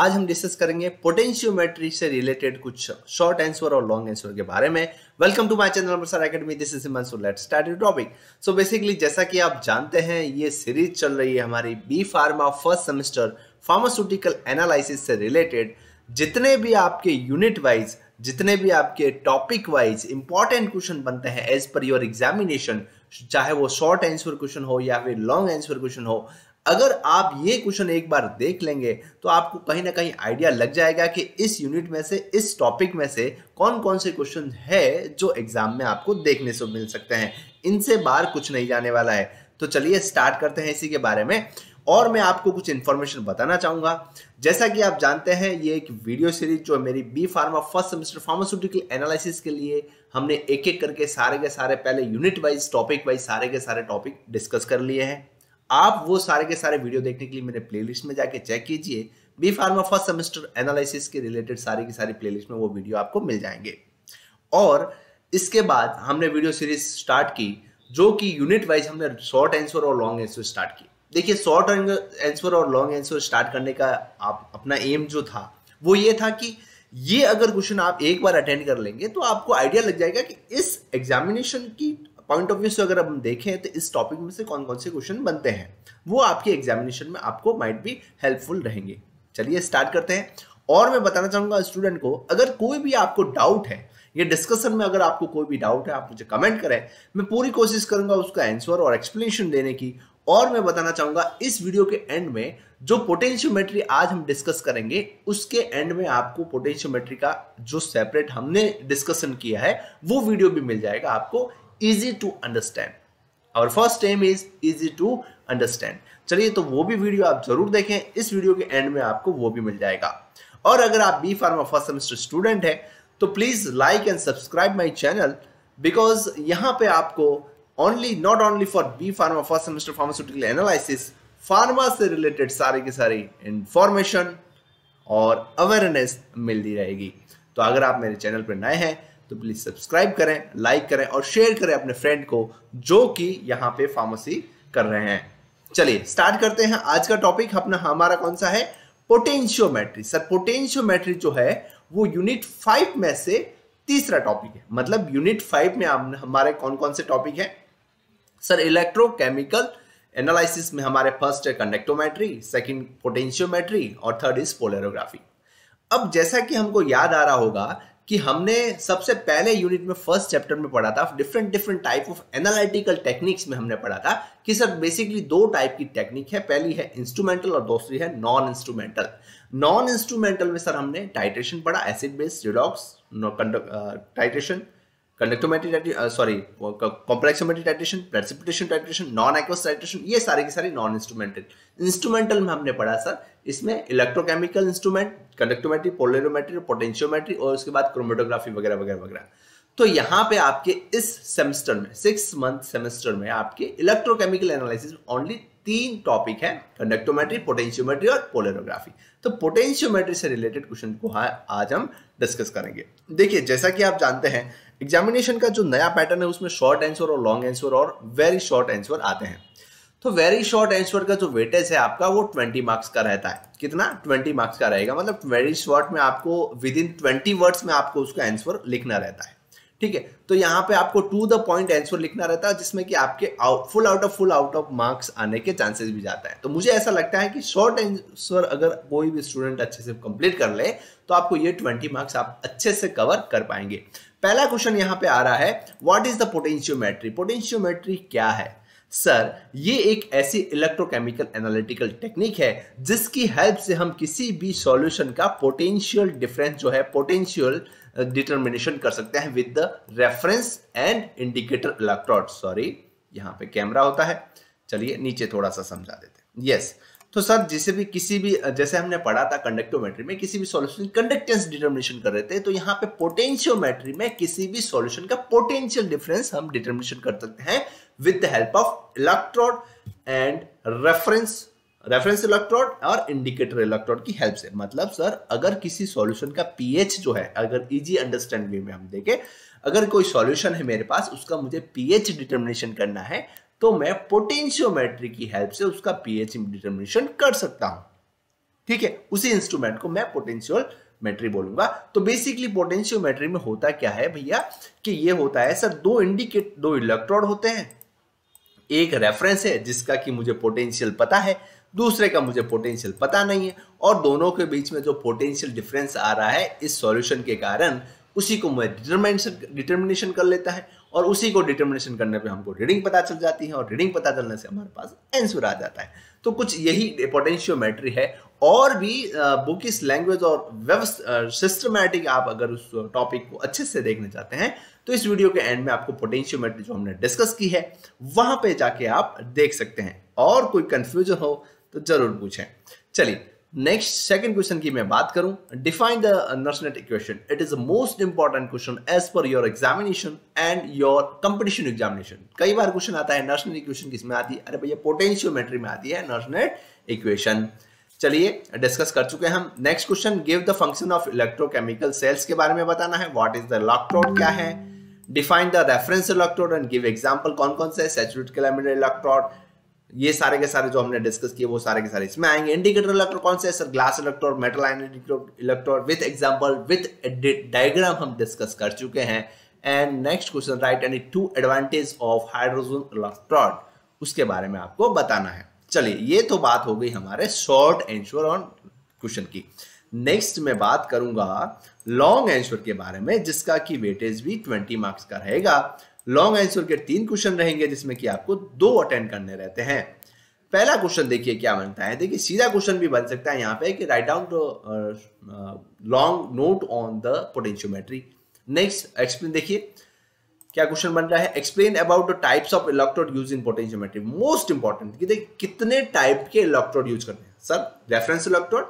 आज हम डिस्कस करेंगे पोटेंशियोमेट्री से रिलेटेड कुछ शॉर्ट आंसर और लॉन्ग आंसर के बारे में welcome to my channel number academy this is Himanshu let start your topic so basically जैसा कि आप जानते हैं ये सीरीज चल रही है हमारी B pharma first semester pharmaceutical analysis से रिलेटेड जितने भी आपके यूनिट वाइज जितने भी आपके टॉपिक वाइज इंपॉर्टेंट क्वेश्चन बनते हैं एज पर योर एग्जामिनेशन चाहे वो शॉर्ट आंसर क्वेश्चन हो या फिर लॉन्ग आंसर क्वेश्चन हो अगर आप ये क्वेश्चन एक बार देख लेंगे तो आपको कहीं ना कहीं आइडिया लग जाएगा कि इस यूनिट में से इस टॉपिक में से कौन कौन से क्वेश्चन है जो एग्जाम में आपको देखने से मिल सकते हैं इनसे बाहर कुछ नहीं जाने वाला है तो चलिए स्टार्ट करते हैं इसी के बारे में और मैं आपको कुछ इन्फॉर्मेशन बताना चाहूँगा जैसा कि आप जानते हैं ये एक वीडियो सीरीज जो मेरी B pharma first semester pharmaceutical analysis के लिए हमने एक एक करके सारे के सारे पहले यूनिट वाइज टॉपिक वाइज सारे के सारे टॉपिक डिस्कस कर लिए हैं आप वो सारे के सारे वीडियो देखने के लिए मेरे प्लेलिस्ट में जाके चेक कीजिए B pharma first semester analysis के रिलेटेड सारे के सारे प्लेलिस्ट में वो वीडियो आपको मिल जाएंगे और इसके बाद हमने वीडियो सीरीज स्टार्ट की जो कि यूनिट वाइज हमने शॉर्ट आंसर और लॉन्ग आंसर स्टार्ट की देखिए शॉर्ट आंसर और लॉन्ग आंसर स्टार्ट करने का आप अपना एम जो था वो ये था कि ये अगर क्वेश्चन आप एक बार अटेंड कर लेंगे तो आपको आइडिया लग जाएगा कि इस एग्जामिनेशन की पॉइंट ऑफ व्यू से अगर हम देखें तो इस टॉपिक में से कौन कौन से क्वेश्चन बनते हैं वो आपके एग्जामिनेशन में आपको माइट भी हेल्पफुल रहेंगे चलिए स्टार्ट करते हैं और मैं बताना चाहूंगा स्टूडेंट को अगर कोई भी आपको डाउट है ये डिस्कशन में अगर आपको कोई भी डाउट है आप मुझे कमेंट करें मैं पूरी कोशिश करूंगा उसका आंसर और एक्सप्लेनेशन देने की और मैं बताना चाहूंगा इस वीडियो के एंड में जो पोटेंशियोमेट्री आज हम डिस्कस करेंगे उसके एंड में आपको पोटेंशियोमेट्री का जो सेपरेट हमने डिस्कशन किया है वो वीडियो भी मिल जाएगा आपको easy to understand. Our first aim is easy to understand. चलिए तो वो भी वीडियो आप जरूर देखें इस वीडियो के एंड में आपको वो भी मिल जाएगा और अगर आप B pharma first semester student हैं तो please like and subscribe my channel because यहाँ पे आपको only not only for B pharma first semester pharmaceutical analysis pharma से रिलेटेड सारे के सारे इंफॉर्मेशन और अवेयरनेस मिलती रहेगी तो अगर आप मेरे चैनल पर नए हैं तो प्लीज सब्सक्राइब करें लाइक करें और शेयर करें अपने फ्रेंड को जो कि यहाँ पे फार्मेसी कर रहे हैं चलिए स्टार्ट करते हैं आज का टॉपिक अपना हमारा कौन सा है पोटेंशियोमेट्री सर पोटेंशियोमेट्री जो है वो यूनिट फाइव में से तीसरा टॉपिक है मतलब यूनिट फाइव में हमारे कौन कौन से टॉपिक है सर इलेक्ट्रोकेमिकल एनालिसिस में हमारे फर्स्ट है कंडक्टोमेट्री सेकंड पोटेंशियोमेट्री और थर्ड इज पोलरोग्राफी अब जैसा कि हमको याद आ रहा होगा कि हमने सबसे पहले यूनिट में फर्स्ट चैप्टर में पढ़ा था different different type of analytical techniques में हमने पढ़ा था कि सर बेसिकली दो टाइप की टेक्निक है पहली है इंस्ट्रूमेंटल और दूसरी है नॉन इंस्ट्रूमेंटल नॉन इंस्ट्रूमेंटल में सर हमने टाइट्रेशन पढ़ा acid based redox titration conductometry sorry titration precipitation titration non aqueous titration ये सारी नॉन इंस्ट्रूमेंटल इंस्ट्रूमेंटल में हमने पढ़ा सर इसमें electrochemical instrument conductometry polarometry potentiometry और उसके बाद क्रोमेटोग्राफी वगैरह वगैरह वगैरह तो यहाँ पे आपके इस सेमेस्टर में सिक्स मंथ सेमेस्टर में आपके इलेक्ट्रोकेमिकल एनालिसिस ओनली तीन टॉपिक है कंडक्टोमेट्री पोटेंशियोमेट्री और पोलेरोग्राफी तो पोटेंशियोमेट्री से रिलेटेड क्वेश्चन को आज हम डिस्कस करेंगे देखिए जैसा कि आप जानते हैं एग्जामिनेशन का जो नया पैटर्न है उसमें शॉर्ट आंसर और लॉन्ग आंसर और वेरी शॉर्ट आंसर आते हैं तो वेरी शॉर्ट आंसर का जो वेटेज है आपका वो 20 मार्क्स का रहता है कितना 20 मार्क्स का रहेगा मतलब वेरी शॉर्ट में आपको विद इन ट्वेंटी वर्ड्स में आपको उसका आंसर लिखना रहता है ठीक है तो यहाँ पे आपको टू द पॉइंट आंसर लिखना रहता है जिसमें कि आपके full out of full out of marks आने के चांसेस भी जाता है तो मुझे ऐसा लगता है कि शॉर्ट आंसर अगर कोई भी स्टूडेंट अच्छे से कंप्लीट कर ले तो आपको ये ट्वेंटी मार्क्स आप अच्छे से कवर कर पाएंगे पहला क्वेश्चन यहां पे आ रहा है what is the potentiometry potentiometry क्या है सर ये एक ऐसी इलेक्ट्रोकेमिकल एनालिटिकल टेक्निक है जिसकी हेल्प से हम किसी भी सॉल्यूशन का पोटेंशियल डिफरेंस जो है पोटेंशियल डिटर्मिनेशन uh, कर सकते हैं with the reference and indicator electrode sorry यहां पे कैमरा होता है चलिए नीचे थोड़ा सा समझा देते हैं यस yes, तो सर जिसे भी किसी भी जैसे हमने पढ़ा था कंडक्टोमेट्री में किसी भी सॉल्यूशन कंडक्टेंस डिटर्मिनेशन कर रहे थे तो यहाँ पे पोटेंशियोमेट्री में किसी भी सॉल्यूशन का पोटेंशियल डिफरेंस हम डिटर्मिनेशन कर सकते हैं with the help of electrode and reference reference electrode और इंडिकेटर इलेक्ट्रोड की हेल्प से मतलब सर अगर किसी सॉल्यूशन का पीएच जो है अगर इजी अंडरस्टैंडिंग में हम देखें अगर कोई सॉल्यूशन है मेरे पास उसका मुझे पीएच डिटर्मिनेशन करना है तो मैं पोटेंशियोमेट्री की हेल्प से उसका पीएच डिटर्मिनेशन कर सकता हूं ठीक है उसी इंस्ट्रूमेंट को मैं पोटेंशियल मेट्री बोलूंगा तो बेसिकली पोटेंशियोमेट्री में होता क्या है भैया कि ये होता है सर दो इंडिकेट दो इलेक्ट्रोड होते हैं एक रेफरेंस है जिसका कि मुझे पोटेंशियल पता है दूसरे का मुझे पोटेंशियल पता नहीं है और दोनों के बीच में जो पोटेंशियल डिफरेंस आ रहा है इस सॉल्यूशन के कारण उसी को मैं डिटर्मिनेशन डिटर्मिनेशन कर लेता है और उसी को डिटर्मिनेशन करने पे हमको रीडिंग पता चल जाती है और रीडिंग पता चलने से हमारे पास आंसर आ जाता है तो कुछ यही पोटेंशियोमेट्री है और भी बुकिस लैंग्वेज और सिस्टमैटिक आप अगर उस टॉपिक को अच्छे से देखने चाहते हैं तो इस वीडियो के एंड में आपको पोटेंशियोमेट्री जो हमने डिस्कस की है वहां पर जाके आप देख सकते हैं और कोई कंफ्यूजन हो तो जरूर पूछें चलिए नेक्स्ट सेकंड क्वेश्चन की मैं बात करूं define the Nernst equation it is the most important question as per your examination and your competition examination कई बार क्वेश्चन आता है नर्सनेट इक्वेशन किसमें में आती है अरे भैया पोटेंशियोमेट्री में आती है नर्सनेट इक्वेशन चलिए डिस्कस कर चुके हैं हम next question give the function of electrochemical cells के बारे में बताना है व्हाट इज द इलेक्ट्रोड क्या है define the reference electrode and give example कौन कौन से सैचुरेटेड कैलेमिनल इलेक्ट्रोड ये सारे के सारे जो हमने डिस्कस किए वो सारे के सारे इसमें आएंगे इंडिकेटर इलेक्ट्रोड कौन से sir glass electrode metal ion electrode with example with diagram हम डिस्कस कर चुके हैं and next question write any two advantage of hydrogen electrode उसके बारे में आपको बताना है चलिए ये तो बात हो गई हमारे शॉर्ट एंश्योर ऑन क्वेश्चन की नेक्स्ट मैं बात करूंगा लॉन्ग एंश्योर के बारे में जिसका की वेटेज भी 20 मार्क्स का रहेगा लॉन्ग आंसर के तीन क्वेश्चन रहेंगे जिसमें कि आपको दो अटेंड करने रहते हैं पहला क्वेश्चन देखिए क्या बनता है देखिए सीधा क्वेश्चन भी बन सकता है यहाँ पे कि write down long note on the potentiometry next explain देखिए क्या क्वेश्चन बन रहा है explain about the types of electrode use in potentiometry most important कि देखिए कितने टाइप के इलेक्ट्रोड यूज करते हैं सर रेफरेंस इलेक्ट्रोड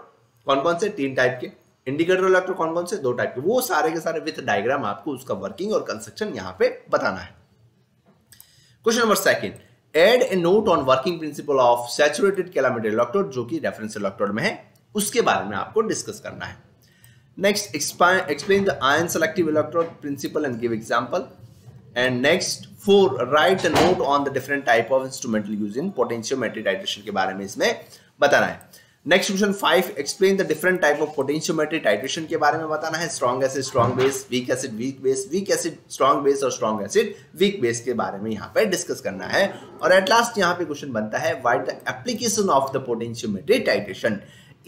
कौन कौन से तीन टाइप के इंडिकेटर इलेक्ट्रो कौन कौन से दो टाइप के वो सारे के सारे विथ डायग्राम आपको उसका वर्किंग और कंस्ट्रक्शन यहाँ पे बताना है question number second add a note on working principle of saturated calomel electrode जो कि रेफरेंस इलेक्ट्रोड में है उसके बारे में आपको डिस्कस करना है next explain the ion selective electrode principle and give example and next four write note on the different type of instrumental use in potentiometric titration के बारे में इसमें बताना है next question five explain the different type of potentiometry titration के बारे में बताना है strong acid strong base weak acid weak base weak acid strong base और स्ट्रॉन्ग एसिड वीक बेस के बारे में यहाँ पर डिस्कस करना है और एट लास्ट यहाँ पे क्वेश्चन बनता है write the application of the potentiometry titration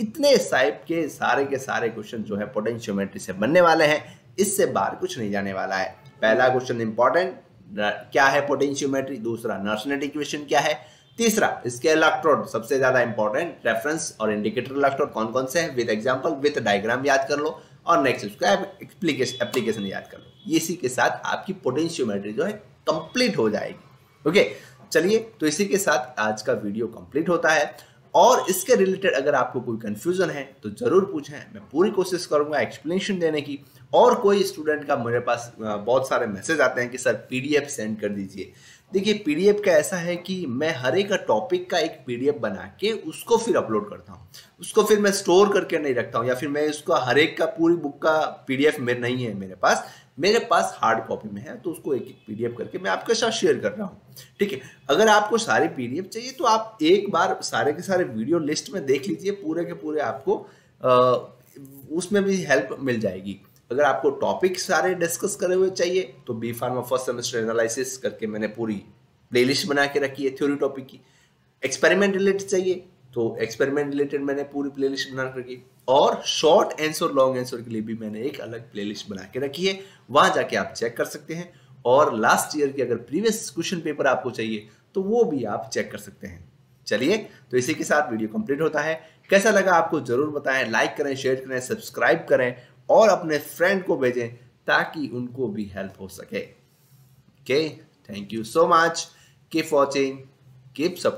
इतने टाइप के सारे के सारे क्वेश्चन जो है पोटेंशियोमेट्री से बनने वाले हैं इससे बाहर कुछ नहीं जाने वाला है पहला क्वेश्चन इंपॉर्टेंट क्या है पोटेंशियोमेट्री दूसरा नर्सनेट इक्वेशन क्या है तीसरा इसके इलेक्ट्रोड सबसे ज्यादा इंपॉर्टेंट रेफरेंस और इंडिकेटर इलेक्ट्रोड कौन कौन से हैं विद एग्जांपल विद डायग्राम याद कर लो और नेक्स्ट उसका एप्लीकेशन याद कर लो इसी के साथ आपकी पोटेंशियोमेट्री जो है कंप्लीट हो जाएगी ओके चलिए तो इसी के साथ आज का वीडियो कंप्लीट होता है और इसके रिलेटेड अगर आपको कोई कन्फ्यूजन है तो ज़रूर पूछें मैं पूरी कोशिश करूंगा एक्सप्लेनेशन देने की और कोई स्टूडेंट का मेरे पास बहुत सारे मैसेज आते हैं कि सर पीडीएफ सेंड कर दीजिए देखिए पीडीएफ का ऐसा है कि मैं हर एक टॉपिक का एक पीडीएफ बना के उसको फिर अपलोड करता हूँ उसको फिर मैं स्टोर करके नहीं रखता हूँ या फिर मैं उसका हर एक का पूरी बुक का पीडीएफ में नहीं है मेरे पास मेरे पास हार्ड कॉपी में है तो उसको एक एक पीडीएफ करके मैं आपके साथ शेयर कर रहा हूँ ठीक है अगर आपको सारे पीडीएफ चाहिए तो आप एक बार सारे के सारे वीडियो लिस्ट में देख लीजिए पूरे के पूरे आपको आ, उसमें भी हेल्प मिल जाएगी अगर आपको टॉपिक सारे डिस्कस करे हुए चाहिए तो B pharma first semester analysis करके मैंने पूरी प्लेलिस्ट बना के रखी है थ्योरी टॉपिक की एक्सपेरिमेंट रिलेटेड चाहिए तो एक्सपेरिमेंट रिलेटेड मैंने पूरी प्लेलिस्ट बना रखी और शॉर्ट आंसर लॉन्ग आंसर के लिए भी मैंने एक अलग प्लेलिस्ट बना के रखी है वहां जाके आप चेक कर सकते हैं और लास्ट ईयर की अगर प्रीवियस क्वेश्चन पेपर आपको चाहिए तो वो भी आप चेक कर सकते हैं चलिए तो इसी के साथ वीडियो कंप्लीट होता है कैसा लगा आपको जरूर बताएं लाइक करें शेयर करें सब्सक्राइब करें और अपने फ्रेंड को भेजें ताकि उनको भी हेल्प हो सके okay thank you so much keep watching keep support